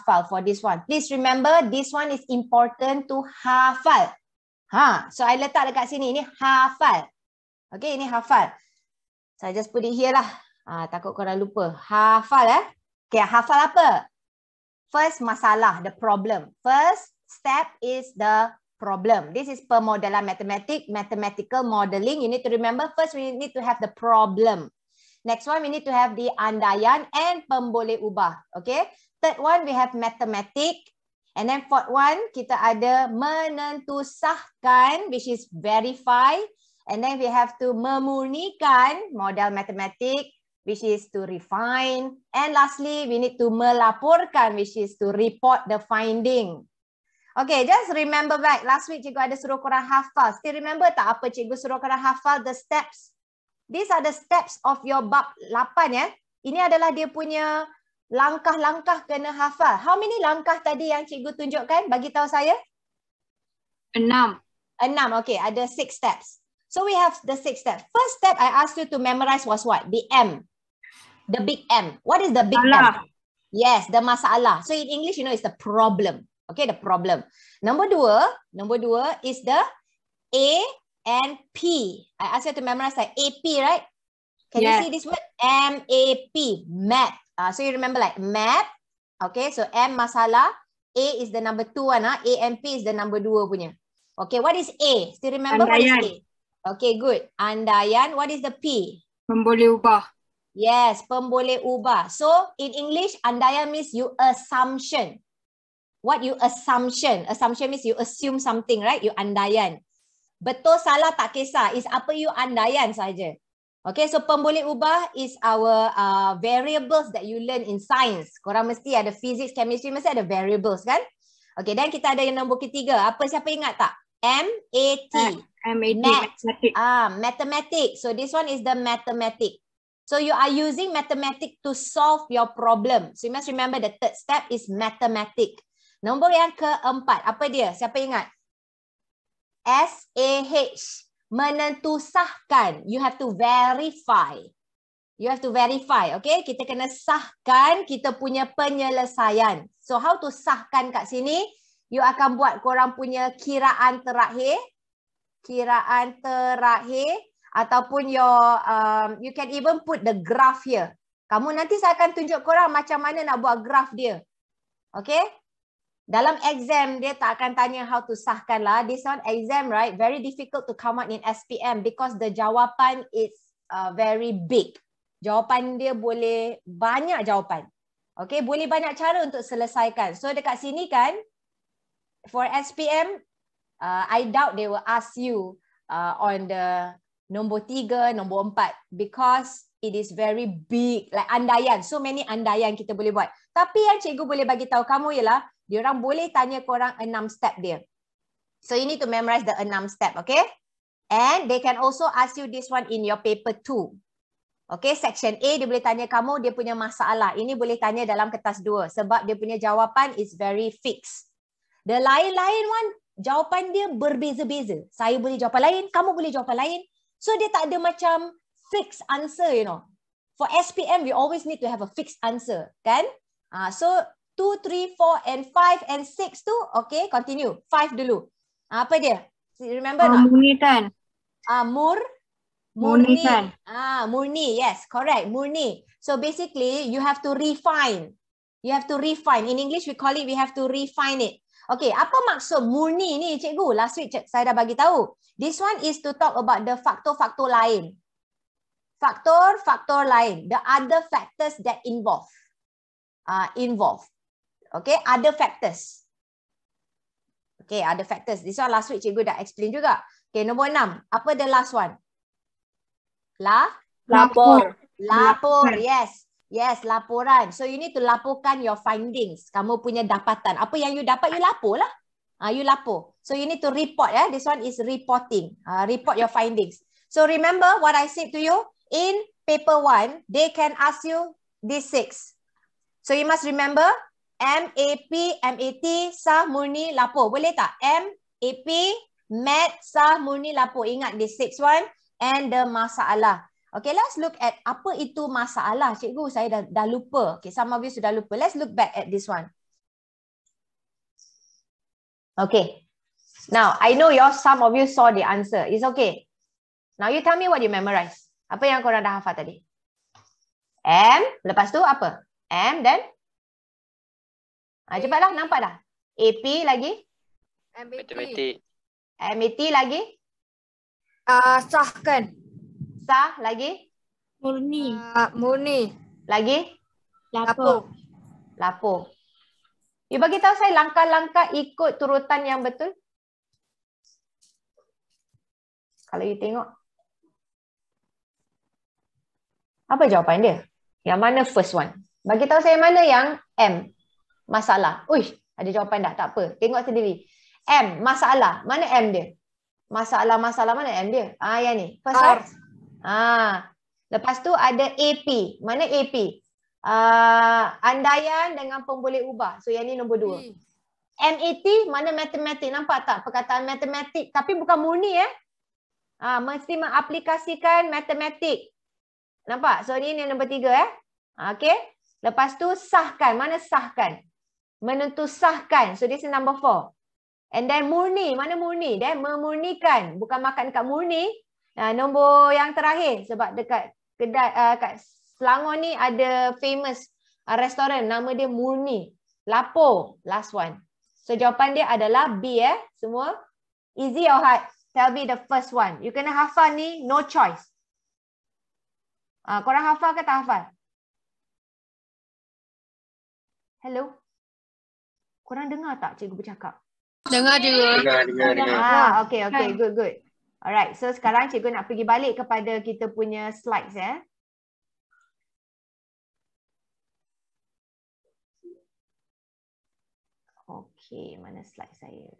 hafal for this one. Please remember this one is important to hafal. Ha, so I letak dekat sini. Ini hafal. Okay, ini hafal. So I just put it here lah. Ha, takut korang lupa. Hafal eh. Okay, hafal apa? First masalah, the problem. First step is the problem. This is permodelan matematik, mathematical modeling. You need to remember first we need to have the problem. Next one, we need to have the andaian and pemboleh ubah. Okay, Third one, we have mathematics. And then fourth one, kita ada menentusahkan, which is verify. And then we have to memurnikan model matematik, which is to refine. And lastly, we need to melaporkan, which is to report the finding. Okay, just remember back. Last week, cikgu ada suruh korang hafal. Still remember tak apa cikgu suruh korang hafal the steps? These are the steps of your bab 8, ya. Ini adalah dia punya langkah-langkah kena hafal. How many langkah tadi yang cikgu tunjukkan? Bagi tahu saya. Enam. Enam, okay. Ada six steps. So we have the six steps. First step I asked you to memorize was what? The M. The big M. What is the big Allah. M? Yes, the masalah. So in English, you know, it's the problem. Okay, the problem. Number dua, number dua is the A and P. I asked you to memorize that like P, right? Can yes. you see this word? M-A-P, map. Uh, so you remember like map, okay? So M masala, A is the number two one, ah. A and P is the number dua punya. Okay, what is A? Still remember Andayan. what is A? Okay, good. Andayan, what is the P? Pemboleh ubah. Yes, pemboleh ubah. So in English, andayan means you assumption. What you assumption? Assumption means you assume something, right? You andayan. Betul, salah, tak kisah. Is apa you andayan saja. Okay, so pemboleh ubah is our uh, variables that you learn in science. Korang mesti ada physics, chemistry, mesti ada variables kan? Okay, then kita ada yang nombor ketiga. Apa siapa ingat tak? Uh, M-A-T. M-A-T, mathematics. Ah, mathematics. So this one is the mathematics. So you are using mathematics to solve your problem. So you must remember the third step is mathematics. Nombor yang keempat, apa dia? Siapa ingat? S-A-H menentusahkan. You have to verify. You have to verify. Okay, kita kena sahkan kita punya penyelesaian. So how to sahkan kat sini? You akan buat korang punya kiraan terakhir. Kiraan terakhir. Ataupun your, um, you can even put the graph here. Kamu nanti saya akan tunjuk korang macam mana nak buat graph dia. Okay. Dalam exam, dia tak akan tanya how to sahkan lah. This one exam, right? Very difficult to come out in SPM because the jawapan is uh, very big. Jawapan dia boleh banyak jawapan. Okay, boleh banyak cara untuk selesaikan. So, dekat sini kan, for SPM, uh, I doubt they will ask you uh, on the nombor tiga, nombor empat because it is very big. Like andayan. So many andayan kita boleh buat. Tapi yang cikgu boleh bagi tahu kamu ialah dia orang boleh tanya korang enam step dia. So you need to memorize the enam step, okay? And they can also ask you this one in your paper too, Okay, section A dia boleh tanya kamu dia punya masalah. Ini boleh tanya dalam kertas dua sebab dia punya jawapan is very fixed. The lain-lain one, jawapan dia berbeza-beza. Saya boleh jawapan lain, kamu boleh jawapan lain. So dia tak ada macam fixed answer, you know. For SPM, we always need to have a fixed answer, kan? Uh, so 2, 3, 4 and 5 and 6 tu okay continue 5 dulu apa dia remember uh, ah, not murni kan uh, mur murni, kan ah murni yes correct murni so basically you have to refine you have to refine in english we call it we have to refine it okay apa maksud murni ni cikgu last week cik, saya dah bagi tahu this one is to talk about the faktor-faktor lain faktor-faktor lain the other factors that involve uh, involve Okay, other factors. Okay, other factors. This one last week cikgu dah explain juga. Okay, nombor enam. Apa the last one? La? Lapor. Lapor, yes. Yes, laporan. So you need to laporkan your findings. Kamu punya dapatan. Apa yang you dapat, you lapor lah. Uh, you lapor. So you need to report. Yeah? This one is reporting. Uh, report your findings. So remember what I said to you. In paper one, they can ask you these six. So you must remember M A P M A T Sah Murni Lapo. Boleh tak? M A P Mat Sah Murni Lapo. Ingat this sixth one and the masalah. Okay, let's look at apa itu masalah. Cikgu, saya dah, dah lupa. Okay, some of you sudah lupa. Let's look back at this one. Okay. Now, I know your some of you saw the answer. It's okay. Now, you tell me what you memorize. Apa yang korang dah hafal tadi? M, lepas tu apa? M, then? Ha, cepatlah, nampak dah. AP lagi? Matematik. MAT lagi? Uh, sahkan. Sah lagi? Murni. Uh, murni. Lagi? Lapo. Lapo. You bagi tahu saya langkah-langkah ikut turutan yang betul. Kalau you tengok. Apa jawapan dia? Yang mana first one? Bagi tahu saya mana yang M masalah. Uish, ada jawapan dah. Tak apa. Tengok sendiri. M, masalah. Mana M dia? Masalah-masalah mana M dia? Ah, yang ni. First R. Ah. Lepas tu ada AP. Mana AP? Uh, ah, andaian dengan pemboleh ubah. So yang ni nombor dua. Hmm. E. MAT, mana matematik? Nampak tak perkataan matematik? Tapi bukan murni eh. Ah, mesti mengaplikasikan matematik. Nampak? So ni yang nombor tiga eh. Ah, okay. Lepas tu sahkan. Mana sahkan? menentusahkan. So this is number four. And then murni, mana murni? Then memurnikan, bukan makan kat murni. Uh, nombor yang terakhir sebab dekat kedai uh, kat Selangor ni ada famous uh, ah, restoran nama dia Murni. Lapo, last one. So jawapan dia adalah B eh semua. Easy or hard? Tell me the first one. You kena hafal ni, no choice. Uh, korang hafal ke tak hafal? Hello? Korang dengar tak cikgu bercakap? Dengar juga. Dengar, dengar, dengar. Ha, okay, okay. Good, good. Alright, so sekarang cikgu nak pergi balik kepada kita punya slides ya. Eh? Okay, mana slide saya?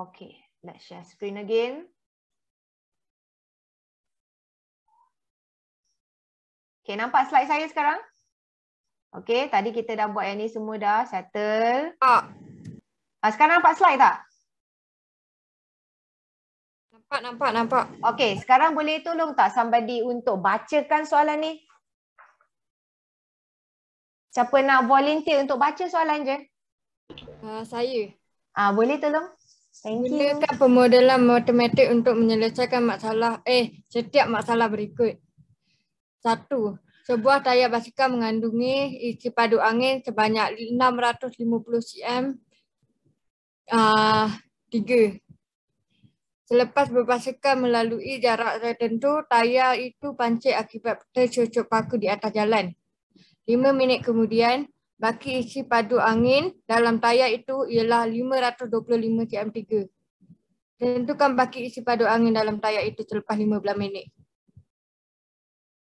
Okay, let's share screen again. Okay, nampak slide saya sekarang? Okay, tadi kita dah buat yang ni semua dah settle. Ah. Ah, sekarang nampak slide tak? Nampak, nampak, nampak. Okay, sekarang boleh tolong tak somebody untuk bacakan soalan ni? Siapa nak volunteer untuk baca soalan je? Uh, saya. Ah, boleh tolong? Gunakan pemodelan matematik untuk menyelesaikan masalah eh setiap masalah berikut. Satu, sebuah tayar basikal mengandungi isi padu angin sebanyak 650 cm uh, tiga. Selepas berbasikal melalui jarak tertentu, tayar itu pancik akibat tercucuk paku di atas jalan. Lima minit kemudian, baki isi padu angin dalam tayar itu ialah 525 cm3. Tentukan baki isi padu angin dalam tayar itu selepas 15 minit.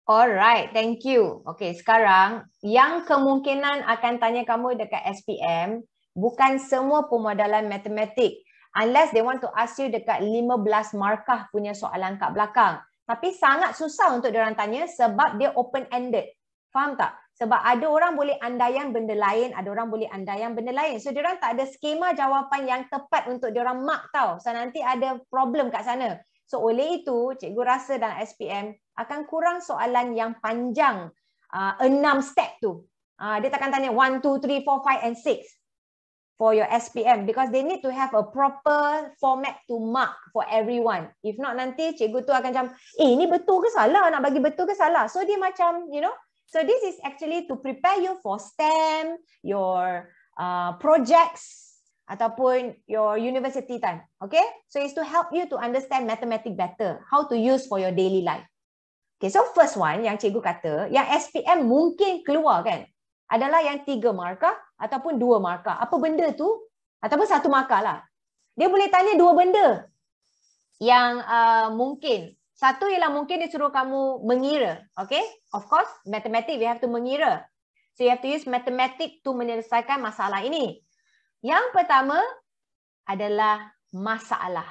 Alright, thank you. Okay, sekarang yang kemungkinan akan tanya kamu dekat SPM, bukan semua pemodalan matematik. Unless they want to ask you dekat 15 markah punya soalan kat belakang. Tapi sangat susah untuk diorang tanya sebab dia open-ended. Faham tak? Sebab ada orang boleh andaian benda lain, ada orang boleh andaian benda lain. So, orang tak ada skema jawapan yang tepat untuk orang mark tau. So, nanti ada problem kat sana. So, oleh itu, cikgu rasa dalam SPM akan kurang soalan yang panjang. Uh, enam step tu. Uh, dia takkan tanya 1, 2, 3, 4, 5 and 6 for your SPM. Because they need to have a proper format to mark for everyone. If not, nanti cikgu tu akan macam, eh, ni betul ke salah? Nak bagi betul ke salah? So, dia macam, you know, So this is actually to prepare you for STEM, your uh, projects, ataupun your university time. Okay? So it's to help you to understand mathematics better, how to use for your daily life. Okay, so first one yang cikgu kata, yang SPM mungkin keluar kan, adalah yang tiga markah ataupun dua markah. Apa benda tu? Ataupun satu markah lah. Dia boleh tanya dua benda yang uh, mungkin satu ialah mungkin dia suruh kamu mengira. Okay? Of course, matematik, we have to mengira. So, you have to use matematik to menyelesaikan masalah ini. Yang pertama adalah masalah.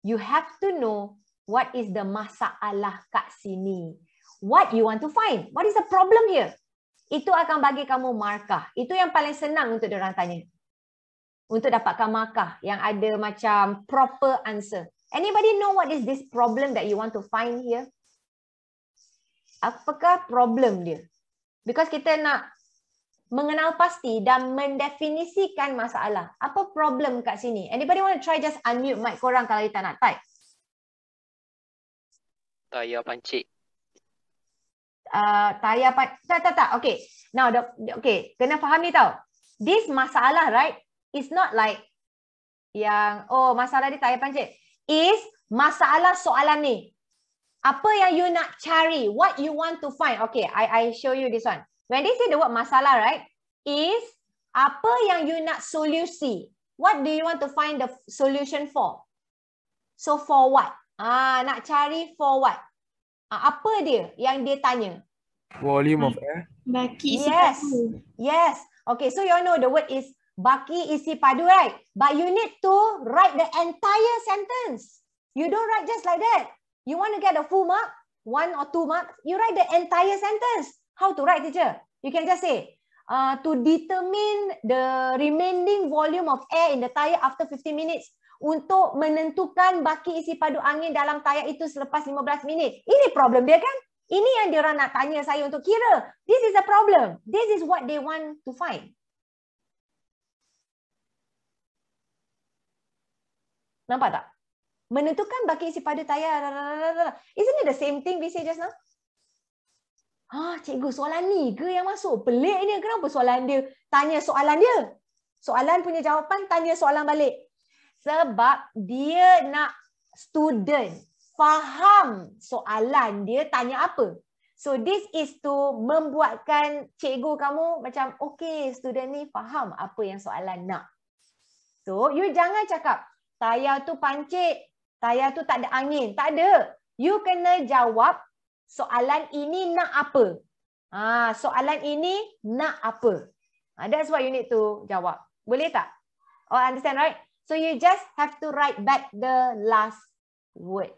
You have to know what is the masalah kat sini. What you want to find? What is the problem here? Itu akan bagi kamu markah. Itu yang paling senang untuk diorang tanya. Untuk dapatkan markah yang ada macam proper answer. Anybody know what is this problem that you want to find here? Apakah problem dia? Because kita nak mengenal pasti dan mendefinisikan masalah. Apa problem kat sini? Anybody want to try just unmute mic korang kalau kita nak type? Tayar pancik. Uh, ah, tayar pancik. Tak, tak, tak. Okay. Now, the, okay. Kena faham ni tau. This masalah, right? It's not like yang, oh masalah ni tayar pancik is masalah soalan ni. Apa yang you nak cari? What you want to find? Okay, I I show you this one. When they say the word masalah, right? Is apa yang you nak solusi? What do you want to find the solution for? So for what? Ah, nak cari for what? Ah, apa dia yang dia tanya? Volume of hmm. air. Yes. Yes. Okay, so you all know the word is Baki isi padu, right? But you need to write the entire sentence. You don't write just like that. You want to get a full mark, one or two mark. you write the entire sentence. How to write, teacher? You can just say, uh, to determine the remaining volume of air in the tire after 15 minutes untuk menentukan baki isi padu angin dalam tire itu selepas 15 minit. Ini problem dia, kan? Ini yang dia orang nak tanya saya untuk kira. This is a problem. This is what they want to find. Nampak tak? Menentukan bakit isi pada tayar. Isn't it the same thing we say just now? Ha, cikgu, soalan ni ke yang masuk? Pelik ni. Kenapa soalan dia? Tanya soalan dia. Soalan punya jawapan, tanya soalan balik. Sebab dia nak student faham soalan dia tanya apa. So this is to membuatkan cikgu kamu macam, okay, student ni faham apa yang soalan nak. So you jangan cakap, tayar tu pancit, tayar tu tak ada angin. Tak ada. You kena jawab soalan ini nak apa? Ha, soalan ini nak apa? Ha, that's why you need to jawab. Boleh tak? Oh, understand right? So you just have to write back the last word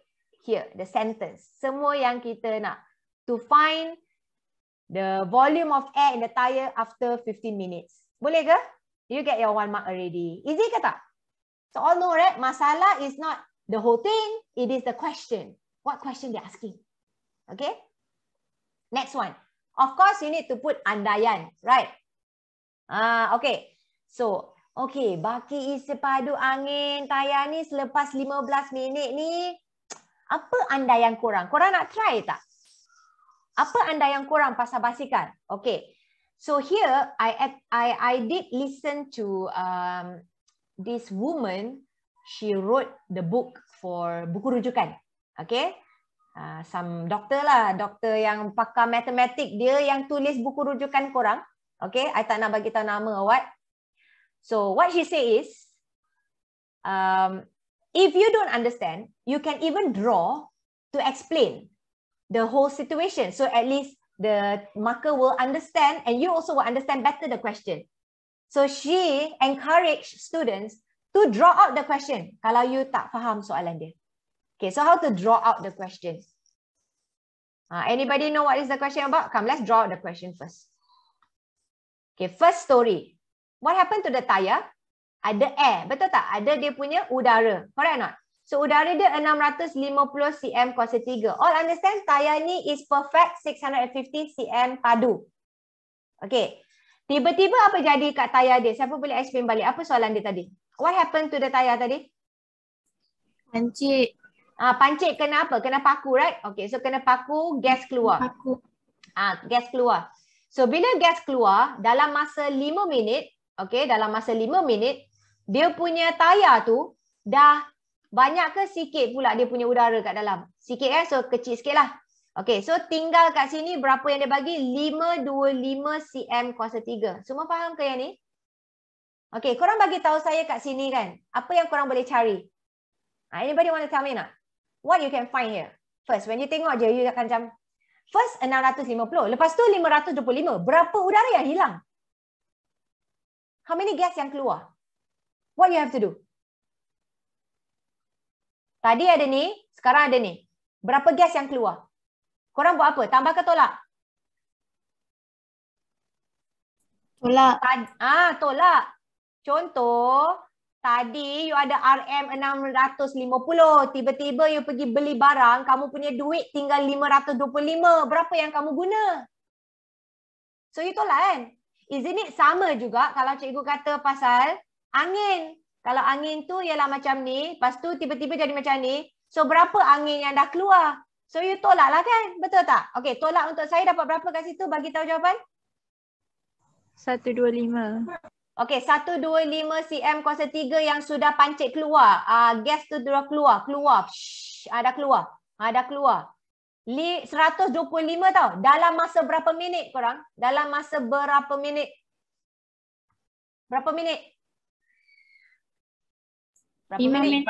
here, the sentence. Semua yang kita nak to find the volume of air in the tire after 15 minutes. Boleh ke? You get your one mark already. Easy ke tak? So all know, right? Masala is not the whole thing. It is the question. What question they asking. Okay? Next one. Of course, you need to put andayan, right? Ah, uh, Okay. So, okay. Baki isi padu angin tayar ni selepas 15 minit ni. Apa andayan korang? Korang nak try tak? Apa andayan korang pasal basikan? Okay. So here, I, I, I did listen to um, this woman she wrote the book for buku rujukan okay uh, some doctor lah doktor yang pakar matematik dia yang tulis buku rujukan korang okay i tak nak bagi tahu nama or what so what she say is um if you don't understand you can even draw to explain the whole situation so at least the marker will understand and you also will understand better the question So she encourage students to draw out the question. Kalau you tak faham soalan dia. Okay, so how to draw out the question? Uh, anybody know what is the question about? Come, let's draw out the question first. Okay, first story. What happened to the tyre? Ada air, betul tak? Ada dia punya udara. Correct not? So udara dia 650 cm kuasa 3. All understand tyre ni is perfect 650 cm padu. Okay, Tiba-tiba apa jadi kat tayar dia? Siapa boleh explain balik apa soalan dia tadi? What happened to the tayar tadi? Pancit. Ah, pancit kena apa? Kena paku, right? Okay, so kena paku, gas keluar. Paku. Ah, gas keluar. So, bila gas keluar, dalam masa 5 minit, okay, dalam masa 5 minit, dia punya tayar tu dah banyak ke sikit pula dia punya udara kat dalam? Sikit kan? So, kecil sikit lah. Okay, so tinggal kat sini berapa yang dia bagi? 525 cm kuasa 3. Semua faham ke yang ni? Okay, korang bagi tahu saya kat sini kan. Apa yang korang boleh cari? Anybody want to tell me nak? What you can find here? First, when you tengok je, you akan macam first 650. Lepas tu 525. Berapa udara yang hilang? How many gas yang keluar? What you have to do? Tadi ada ni, sekarang ada ni. Berapa gas yang keluar? Korang buat apa? Tambah ke tolak? Tolak. Tad ah, tolak. Contoh, tadi you ada RM650. Tiba-tiba you pergi beli barang, kamu punya duit tinggal 525. Berapa yang kamu guna? So you tolak kan? Isn't it sama juga kalau cikgu kata pasal angin? Kalau angin tu ialah macam ni, lepas tu tiba-tiba jadi macam ni. So berapa angin yang dah keluar? So you tolak lah kan? Betul tak? Okay tolak untuk saya dapat berapa kat situ bagi tahu jawapan? 125. Okay 125 cm kuasa 3 yang sudah pancit keluar. Uh, gas tu dah keluar. Keluar. Ada ah, uh, keluar. Ada ah, uh, keluar. 125 tau. Dalam masa berapa minit korang? Dalam masa berapa minit? Berapa minit? Berapa minit.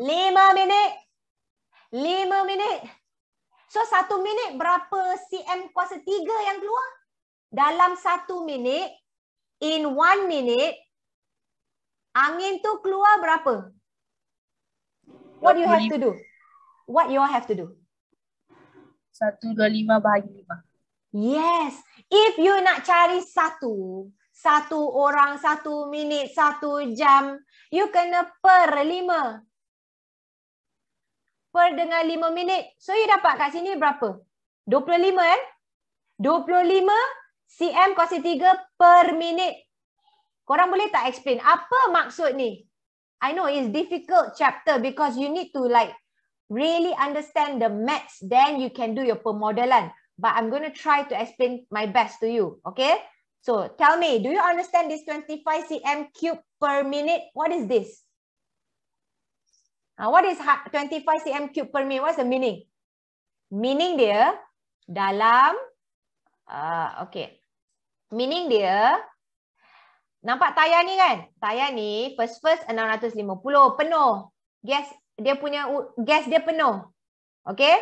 5 minit. 5 minit. 5 minit. So satu minit berapa cm kuasa tiga yang keluar? Dalam satu minit, in one minute, angin tu keluar berapa? What you have to do? What you all have to do? Satu dua lima bahagi lima. Yes. If you nak cari satu, satu orang, satu minit, satu jam, you kena per lima per dengan 5 minit. So you dapat kat sini berapa? 25 eh? 25 cm kuasa 3 per minit. Korang boleh tak explain apa maksud ni? I know it's difficult chapter because you need to like really understand the maths then you can do your permodelan. But I'm going to try to explain my best to you. Okay? So tell me, do you understand this 25 cm cube per minute? What is this? Uh, what is 25 ha- cm cube per minute? What's the meaning? Meaning dia dalam, uh, okay. Meaning dia, nampak tayar ni kan? Tayar ni first first 650, penuh. Gas dia punya, gas dia penuh. Okay.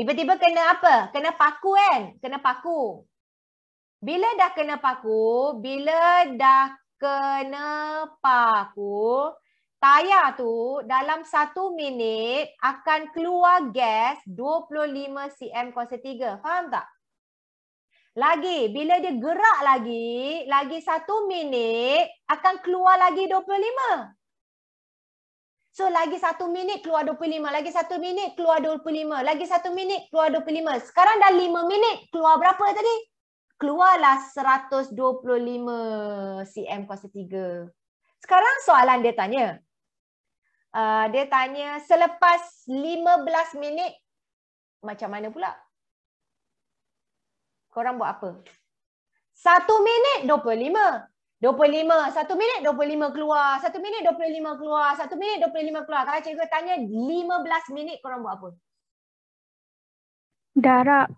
Tiba-tiba kena apa? Kena paku kan? Kena paku. Bila dah kena paku, bila dah kena paku, tayar tu dalam satu minit akan keluar gas 25 cm kuasa 3. Faham tak? Lagi, bila dia gerak lagi, lagi satu minit akan keluar lagi 25. So, lagi satu minit keluar 25. Lagi satu minit keluar 25. Lagi satu minit keluar 25. Sekarang dah lima minit. Keluar berapa tadi? Keluarlah 125 cm kuasa 3. Sekarang soalan dia tanya, uh, dia tanya selepas 15 minit macam mana pula? Korang buat apa? 1 minit 25. 25. 1 minit 25 keluar. 1 minit 25 keluar. 1 minit 25 keluar. Kalau cikgu tanya 15 minit kau orang buat apa? Darab.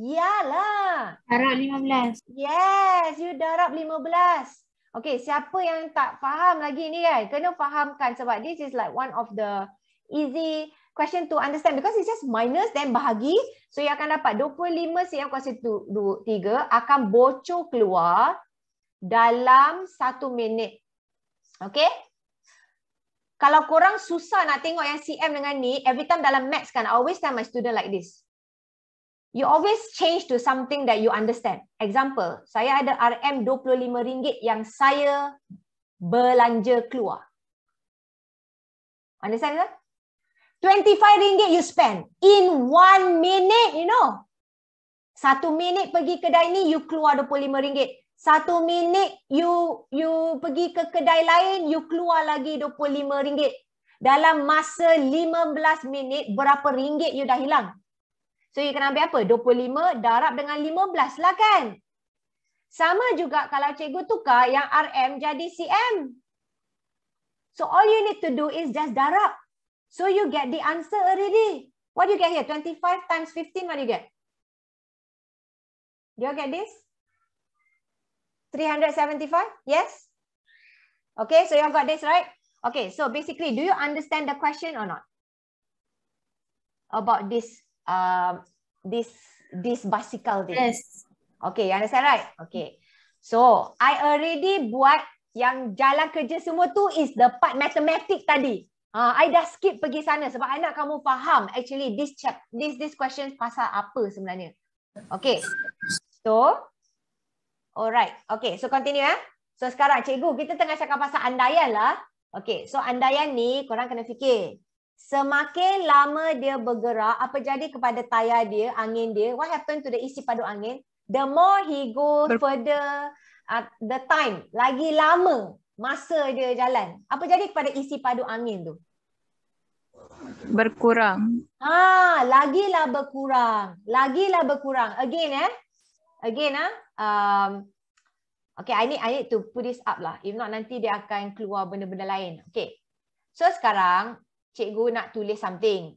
Yalah. Darab 15. Yes, you darab 15. Okay, siapa yang tak faham lagi ni kan, kena fahamkan sebab this is like one of the easy question to understand because it's just minus then bahagi. So, you akan dapat 25 CM kuasa 3 akan bocor keluar dalam 1 minit. Okay? Kalau korang susah nak tengok yang CM dengan ni, every time dalam max kan, I always tell my student like this you always change to something that you understand. Example, saya ada RM25 yang saya belanja keluar. Understand tak? RM25 you spend in one minute, you know. Satu minit pergi kedai ni, you keluar RM25. Satu minit you you pergi ke kedai lain, you keluar lagi RM25. Dalam masa 15 minit, berapa ringgit you dah hilang? So you kena ambil apa? 25 darab dengan 15 lah kan? Sama juga kalau cikgu tukar yang RM jadi CM. So all you need to do is just darab. So you get the answer already. What do you get here? 25 times 15, what you get? Do you get this? 375? Yes? Okay, so you got this, right? Okay, so basically, do you understand the question or not? About this uh, this this basical thing. Yes. Okay, you understand right? Okay. So, I already buat yang jalan kerja semua tu is the part matematik tadi. Ah, uh, I dah skip pergi sana sebab I nak kamu faham actually this chap, this this question pasal apa sebenarnya. Okay. So, alright. Okay, so continue eh. So, sekarang cikgu kita tengah cakap pasal andaian lah. Okay, so andaian ni korang kena fikir. Semakin lama dia bergerak, apa jadi kepada tayar dia, angin dia, what happened to the isi padu angin? The more he go further, uh, the time, lagi lama masa dia jalan. Apa jadi kepada isi padu angin tu? Berkurang. Ha, lagilah berkurang. Lagilah berkurang. Again eh. Again ah. Um, okay, I need, I need to put this up lah. If not, nanti dia akan keluar benda-benda lain. Okay. So sekarang, cikgu nak tulis something.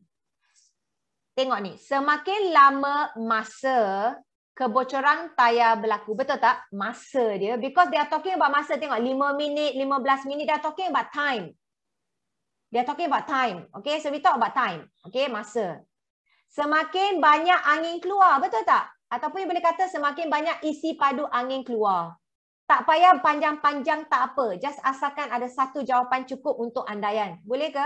Tengok ni, semakin lama masa kebocoran tayar berlaku. Betul tak? Masa dia. Because they are talking about masa. Tengok, 5 minit, 15 minit. They are talking about time. They are talking about time. Okay, so we talk about time. Okay, masa. Semakin banyak angin keluar. Betul tak? Ataupun boleh kata semakin banyak isi padu angin keluar. Tak payah panjang-panjang tak apa. Just asalkan ada satu jawapan cukup untuk andaian. Boleh ke?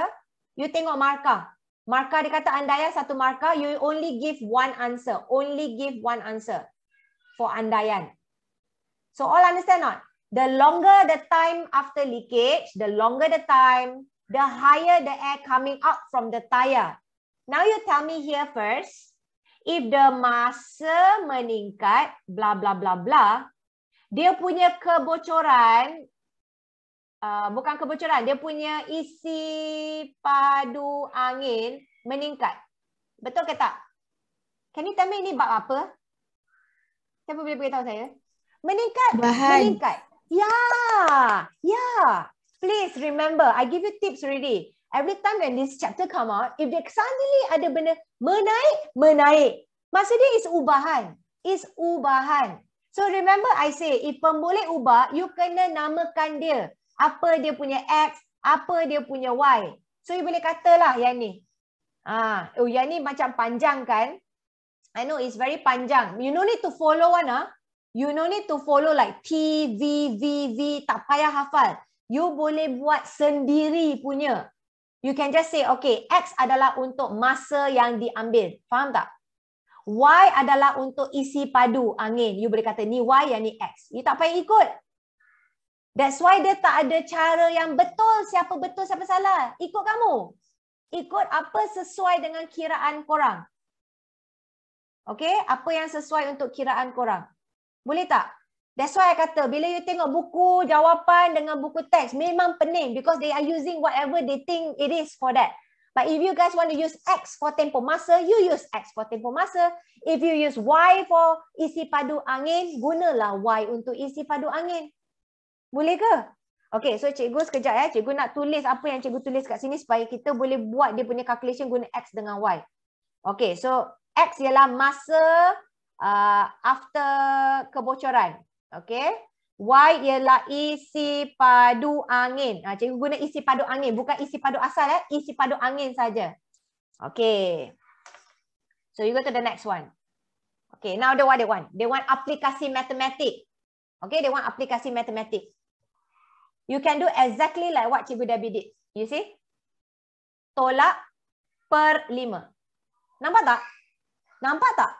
you tengok markah. Markah dia kata andaian satu markah, you only give one answer. Only give one answer for andayan. So all understand not? The longer the time after leakage, the longer the time, the higher the air coming out from the tire. Now you tell me here first, if the masa meningkat, blah, blah, blah, blah, dia punya kebocoran Ah, bukan kebocoran, dia punya isi padu angin meningkat. Betul ke tak? Can you tell me ini bab apa? Siapa boleh beritahu saya? Meningkat, Bahan. meningkat. Ya, yeah. ya. Yeah. Please remember, I give you tips already. Every time when this chapter come out, if dia suddenly ada benda menaik, menaik. Maksud dia is ubahan. Is ubahan. So remember I say, if pemboleh ubah, you kena namakan dia apa dia punya X, apa dia punya Y. So you boleh katalah yang ni. Ha, oh yang ni macam panjang kan? I know it's very panjang. You no need to follow one ah. You no need to follow like T, V, V, V. Tak payah hafal. You boleh buat sendiri punya. You can just say, okay, X adalah untuk masa yang diambil. Faham tak? Y adalah untuk isi padu angin. You boleh kata ni Y, yang ni X. You tak payah ikut. That's why dia tak ada cara yang betul siapa betul siapa salah. Ikut kamu. Ikut apa sesuai dengan kiraan korang. Okay, apa yang sesuai untuk kiraan korang. Boleh tak? That's why I kata bila you tengok buku jawapan dengan buku teks memang pening because they are using whatever they think it is for that. But if you guys want to use X for tempo masa, you use X for tempo masa. If you use Y for isi padu angin, gunalah Y untuk isi padu angin. Boleh ke? Okay, so cikgu sekejap ya. Cikgu nak tulis apa yang cikgu tulis kat sini supaya kita boleh buat dia punya calculation guna X dengan Y. Okay, so X ialah masa uh, after kebocoran. Okay. Y ialah isi padu angin. Ha, cikgu guna isi padu angin. Bukan isi padu asal ya. Isi padu angin saja. Okay. So you go to the next one. Okay, now the what they want. They want aplikasi matematik. Okay, they want aplikasi matematik. You can do exactly like what Cikgu Dabi did. You see? Tolak per lima. Nampak tak? Nampak tak?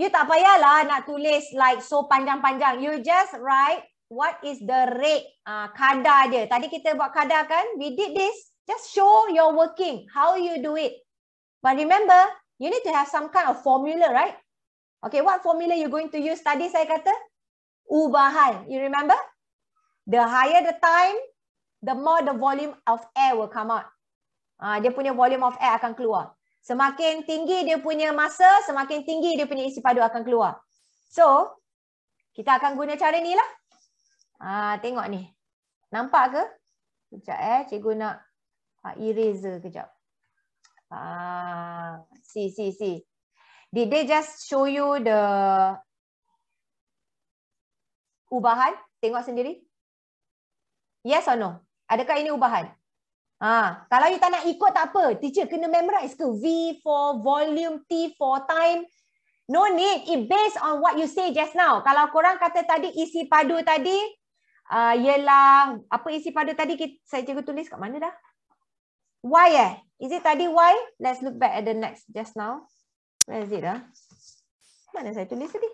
You tak payahlah nak tulis like so panjang-panjang. You just write what is the rate uh, kadar dia. Tadi kita buat kadar kan? We did this. Just show your working. How you do it. But remember, you need to have some kind of formula, right? Okay, what formula you going to use tadi saya kata? Ubahan. You remember? the higher the time, the more the volume of air will come out. Ha, dia punya volume of air akan keluar. Semakin tinggi dia punya masa, semakin tinggi dia punya isi padu akan keluar. So, kita akan guna cara ni lah. Ha, tengok ni. Nampak ke? Sekejap eh, cikgu nak ha, eraser kejap. Ha, see, see, see. Did they just show you the ubahan? Tengok sendiri. Yes or no? Adakah ini ubahan? Ha, kalau you tak nak ikut tak apa. Teacher kena memorize ke V for volume, T for time. No need. It based on what you say just now. Kalau korang kata tadi isi padu tadi uh, ah, ialah apa isi padu tadi kita, saya cikgu tulis kat mana dah? Why eh? Is it tadi why? Let's look back at the next just now. Where is it dah? Mana saya tulis tadi?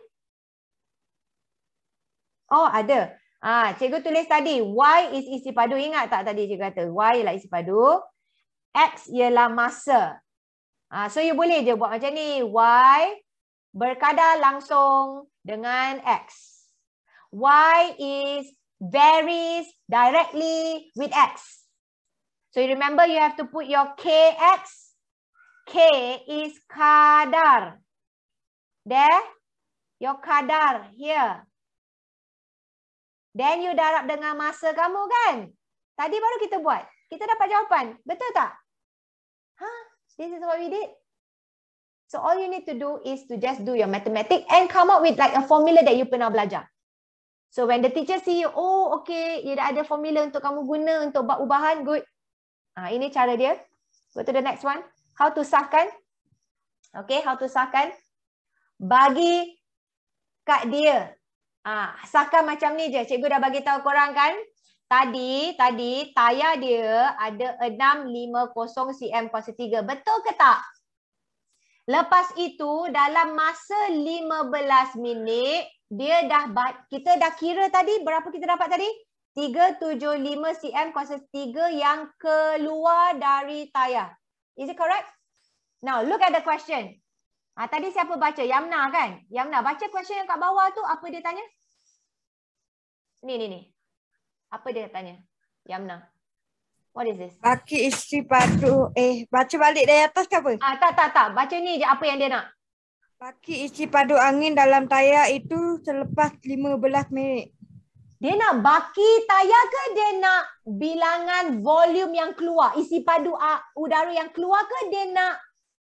Oh ada. Ah, ha, cikgu tulis tadi Y is isi padu. Ingat tak tadi cikgu kata Y ialah isi padu. X ialah masa. ha, so you boleh je buat macam ni. Y berkadar langsung dengan X. Y is varies directly with X. So you remember you have to put your KX. K is kadar. There. Your kadar here. Then you darab dengan masa kamu kan? Tadi baru kita buat. Kita dapat jawapan. Betul tak? Huh? Ha? This is what we did? So all you need to do is to just do your mathematics and come up with like a formula that you pernah belajar. So when the teacher see you, oh okay, you dah ada formula untuk kamu guna untuk buat ubahan, good. Ah uh, Ini cara dia. Go to the next one. How to sahkan. Okay, how to sahkan. Bagi kat dia Ah, Asalkan macam ni je. Cikgu dah bagi tahu korang kan. Tadi, tadi tayar dia ada 650 cm kuasa 3. Betul ke tak? Lepas itu dalam masa 15 minit dia dah kita dah kira tadi berapa kita dapat tadi? 375 cm kuasa 3 yang keluar dari tayar. Is it correct? Now look at the question. Ha, tadi siapa baca? Yamna kan? Yamna baca question yang kat bawah tu apa dia tanya? Ni ni ni. Apa dia tanya? Yamna. What is this? Baki isteri padu. Eh baca balik dari atas ke apa? Ah, tak tak tak. Baca ni je apa yang dia nak. Baki isteri padu angin dalam tayar itu selepas 15 minit. Dia nak baki tayar ke dia nak bilangan volume yang keluar? Isi padu ah, udara yang keluar ke dia nak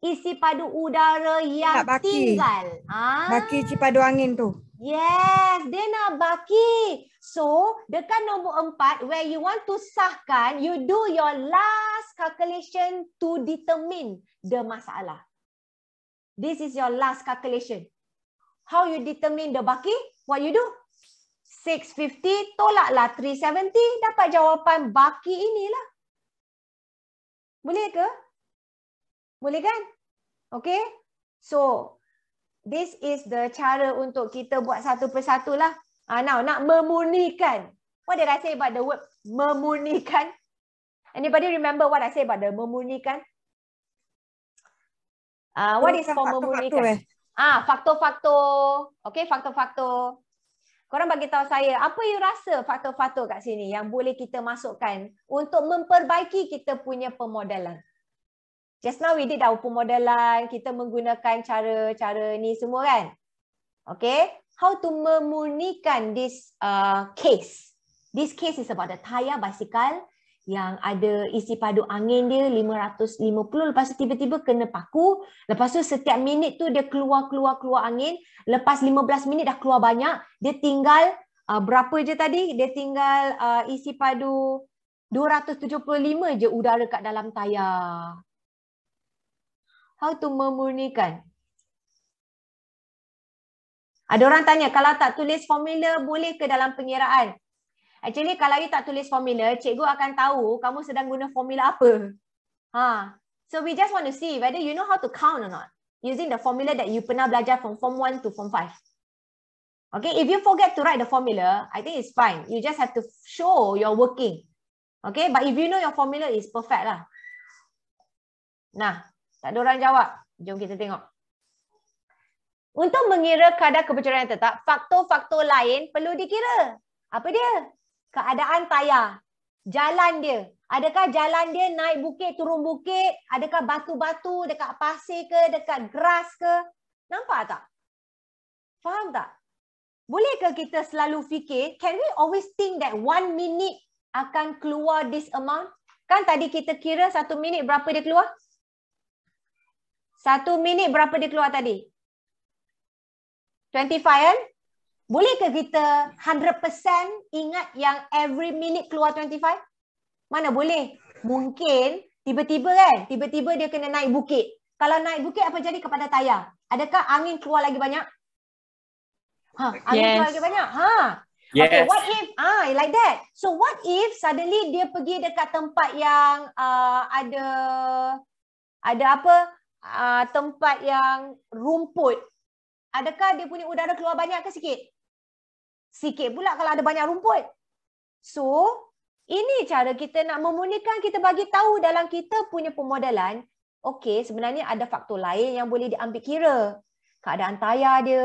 isi padu udara yang baki. tinggal. Ah. Baki cipadu angin tu. Yes, dia nak baki. So, dekat nombor empat, where you want to sahkan, you do your last calculation to determine the masalah. This is your last calculation. How you determine the baki? What you do? 650, tolaklah 370, dapat jawapan baki inilah. Boleh ke? Boleh kan? Okay. So, this is the cara untuk kita buat satu persatu lah. Uh, now, nak memurnikan. What did I say about the word memurnikan? Anybody remember what I say about the memurnikan? Uh, ah, what is for memurnikan? Eh. Ah, faktor-faktor. Okay, faktor-faktor. Korang bagi tahu saya, apa you rasa faktor-faktor kat sini yang boleh kita masukkan untuk memperbaiki kita punya pemodelan? Just now we did our pemodelan, kita menggunakan cara-cara ni semua kan? Okay, how to memurnikan this uh, case? This case is about the tayar basikal yang ada isi padu angin dia 550, lepas tu tiba-tiba kena paku, lepas tu setiap minit tu dia keluar-keluar-keluar angin, lepas 15 minit dah keluar banyak, dia tinggal uh, berapa je tadi? Dia tinggal uh, isi padu 275 je udara kat dalam tayar. How to memurnikan? Ada orang tanya, kalau tak tulis formula, boleh ke dalam pengiraan? Actually, kalau you tak tulis formula, cikgu akan tahu kamu sedang guna formula apa. Ha. So, we just want to see whether you know how to count or not. Using the formula that you pernah belajar from form 1 to form 5. Okay, if you forget to write the formula, I think it's fine. You just have to show your working. Okay, but if you know your formula, is perfect lah. Nah, tak ada orang jawab. Jom kita tengok. Untuk mengira kadar kebocoran yang tetap, faktor-faktor lain perlu dikira. Apa dia? Keadaan tayar. Jalan dia. Adakah jalan dia naik bukit, turun bukit? Adakah batu-batu dekat pasir ke, dekat grass ke? Nampak tak? Faham tak? Bolehkah kita selalu fikir, can we always think that one minute akan keluar this amount? Kan tadi kita kira satu minit berapa dia keluar? Satu minit berapa dia keluar tadi? 25 kan? ke kita 100% ingat yang every minute keluar 25? Mana boleh? Mungkin tiba-tiba kan? Tiba-tiba dia kena naik bukit. Kalau naik bukit apa jadi kepada tayar? Adakah angin keluar lagi banyak? Ha, angin yes. keluar lagi banyak? Ha. Yes. Okay, what if? Ah, like that. So what if suddenly dia pergi dekat tempat yang uh, ada ada apa? uh, tempat yang rumput, adakah dia punya udara keluar banyak ke sikit? Sikit pula kalau ada banyak rumput. So, ini cara kita nak memunikan, kita bagi tahu dalam kita punya pemodelan, okay, sebenarnya ada faktor lain yang boleh diambil kira. Keadaan tayar dia,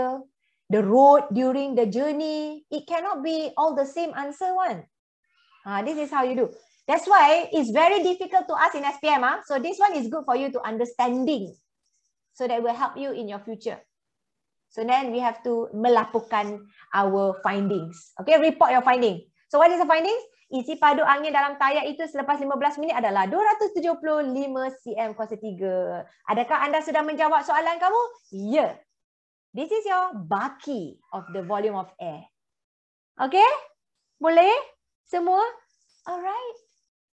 the road during the journey, it cannot be all the same answer one. Ha, ah, this is how you do. That's why it's very difficult to ask in SPM. ah. So this one is good for you to understanding. So that will help you in your future. So then we have to melaporkan our findings. Okay, report your finding. So what is the finding? Isi padu angin dalam tayar itu selepas 15 minit adalah 275 cm kuasa 3. Adakah anda sudah menjawab soalan kamu? Ya. Yeah. This is your baki of the volume of air. Okay? Boleh? Semua? Alright.